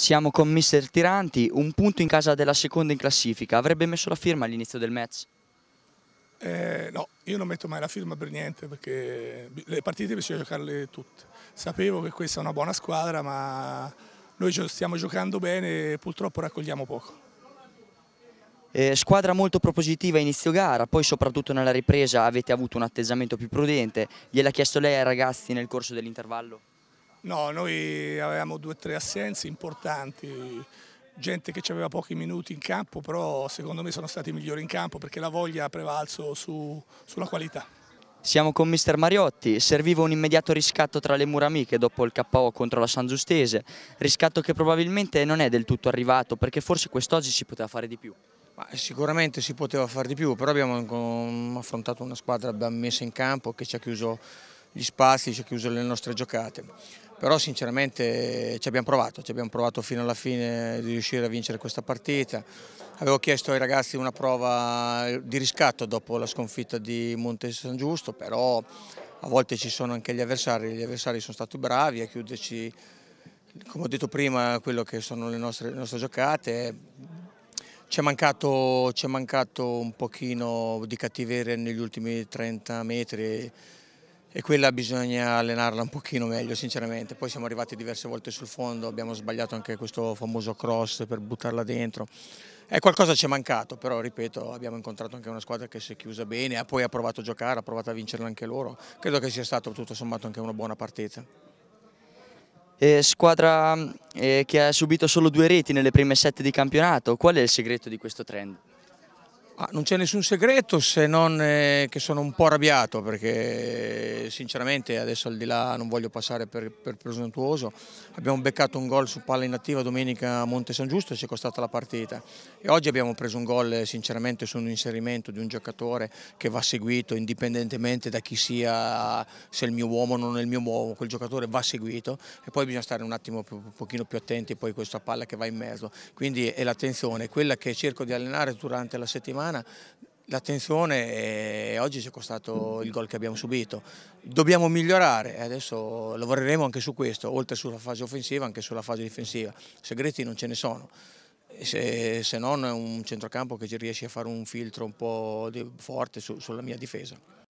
Siamo con Mister Tiranti, un punto in casa della seconda in classifica. Avrebbe messo la firma all'inizio del match? Eh, no, io non metto mai la firma per niente perché le partite bisogna giocarle tutte. Sapevo che questa è una buona squadra ma noi stiamo giocando bene e purtroppo raccogliamo poco. Eh, squadra molto propositiva a inizio gara, poi soprattutto nella ripresa avete avuto un atteggiamento più prudente. Gliel'ha chiesto lei ai ragazzi nel corso dell'intervallo? No, noi avevamo due o tre assenze importanti, gente che aveva pochi minuti in campo, però secondo me sono stati migliori in campo perché la voglia ha prevalso su, sulla qualità. Siamo con mister Mariotti, serviva un immediato riscatto tra le mura amiche dopo il KO contro la San Giustese, riscatto che probabilmente non è del tutto arrivato perché forse quest'oggi si poteva fare di più. Ma sicuramente si poteva fare di più, però abbiamo affrontato una squadra ben messa in campo che ci ha chiuso gli spazi, ci ha chiuso le nostre giocate però sinceramente ci abbiamo provato, ci abbiamo provato fino alla fine di riuscire a vincere questa partita. Avevo chiesto ai ragazzi una prova di riscatto dopo la sconfitta di Monte San Giusto, però a volte ci sono anche gli avversari, gli avversari sono stati bravi a chiuderci, come ho detto prima, quello che sono le nostre, le nostre giocate. Ci è, mancato, ci è mancato un pochino di cattiveria negli ultimi 30 metri, e quella bisogna allenarla un pochino meglio sinceramente, poi siamo arrivati diverse volte sul fondo, abbiamo sbagliato anche questo famoso cross per buttarla dentro, e qualcosa ci è mancato, però ripeto abbiamo incontrato anche una squadra che si è chiusa bene, ha poi provato a giocare, ha provato a vincerla anche loro, credo che sia stata tutto sommato anche una buona partita. Eh, squadra eh, che ha subito solo due reti nelle prime sette di campionato, qual è il segreto di questo trend? Ah, non c'è nessun segreto se non eh, che sono un po' arrabbiato perché sinceramente adesso al di là non voglio passare per, per presuntuoso, abbiamo beccato un gol su palla inattiva domenica a Monte San Giusto e ci è costata la partita e oggi abbiamo preso un gol eh, sinceramente su un inserimento di un giocatore che va seguito indipendentemente da chi sia, se è il mio uomo o non è il mio uomo, quel giocatore va seguito e poi bisogna stare un attimo un pochino più attenti poi questa palla che va in mezzo, quindi è eh, l'attenzione, quella che cerco di allenare durante la settimana settimana l'attenzione eh, oggi ci è costato il gol che abbiamo subito. Dobbiamo migliorare e adesso lavoreremo anche su questo, oltre sulla fase offensiva anche sulla fase difensiva. Segreti non ce ne sono. Se, se non un centrocampo che riesce a fare un filtro un po' forte su, sulla mia difesa.